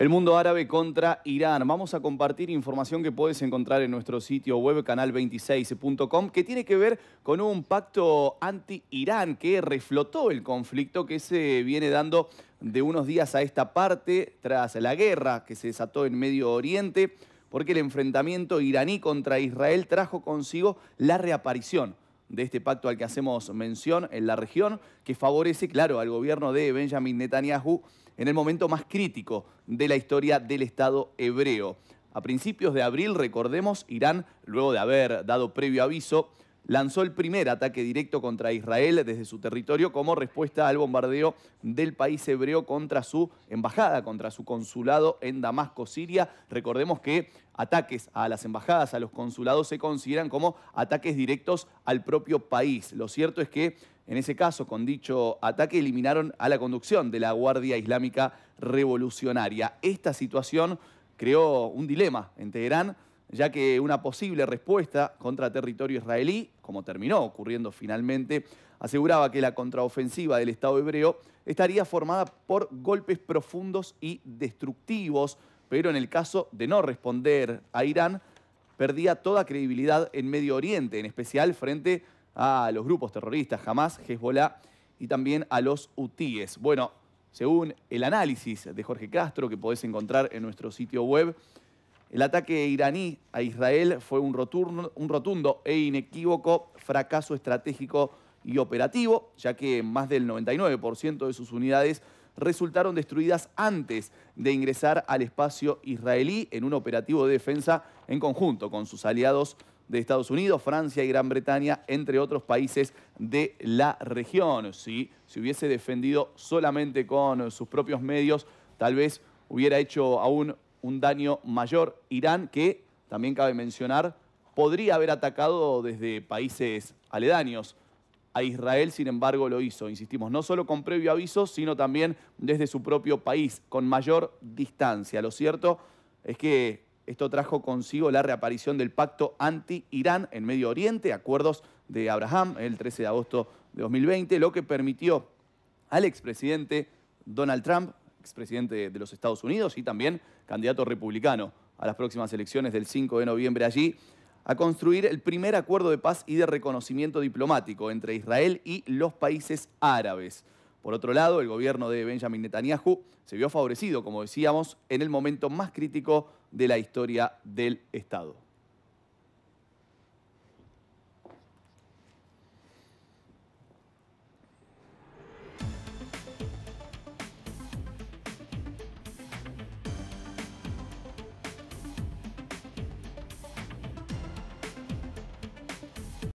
El mundo árabe contra Irán. Vamos a compartir información que puedes encontrar en nuestro sitio web canal26.com que tiene que ver con un pacto anti-Irán que reflotó el conflicto que se viene dando de unos días a esta parte tras la guerra que se desató en Medio Oriente porque el enfrentamiento iraní contra Israel trajo consigo la reaparición de este pacto al que hacemos mención en la región que favorece, claro, al gobierno de Benjamin Netanyahu en el momento más crítico de la historia del Estado hebreo. A principios de abril, recordemos, Irán, luego de haber dado previo aviso, lanzó el primer ataque directo contra Israel desde su territorio como respuesta al bombardeo del país hebreo contra su embajada, contra su consulado en Damasco, Siria. Recordemos que ataques a las embajadas, a los consulados, se consideran como ataques directos al propio país. Lo cierto es que en ese caso, con dicho ataque, eliminaron a la conducción de la Guardia Islámica Revolucionaria. Esta situación creó un dilema en Teherán ya que una posible respuesta contra territorio israelí, como terminó ocurriendo finalmente, aseguraba que la contraofensiva del Estado hebreo estaría formada por golpes profundos y destructivos, pero en el caso de no responder a Irán, perdía toda credibilidad en Medio Oriente, en especial frente a los grupos terroristas Hamas, Hezbollah y también a los hutíes. Bueno, según el análisis de Jorge Castro que podés encontrar en nuestro sitio web, el ataque iraní a Israel fue un rotundo, e inequívoco fracaso estratégico y operativo, ya que más del 99% de sus unidades resultaron destruidas antes de ingresar al espacio israelí en un operativo de defensa en conjunto con sus aliados de Estados Unidos, Francia y Gran Bretaña, entre otros países de la región. Si se hubiese defendido solamente con sus propios medios, tal vez hubiera hecho aún un daño mayor. Irán, que también cabe mencionar, podría haber atacado desde países aledaños. A Israel, sin embargo, lo hizo, insistimos, no solo con previo aviso, sino también desde su propio país, con mayor distancia. Lo cierto es que esto trajo consigo la reaparición del pacto anti-Irán en Medio Oriente, acuerdos de Abraham el 13 de agosto de 2020, lo que permitió al expresidente Donald Trump expresidente de los Estados Unidos y también candidato republicano a las próximas elecciones del 5 de noviembre allí, a construir el primer acuerdo de paz y de reconocimiento diplomático entre Israel y los países árabes. Por otro lado, el gobierno de Benjamin Netanyahu se vio favorecido, como decíamos, en el momento más crítico de la historia del Estado.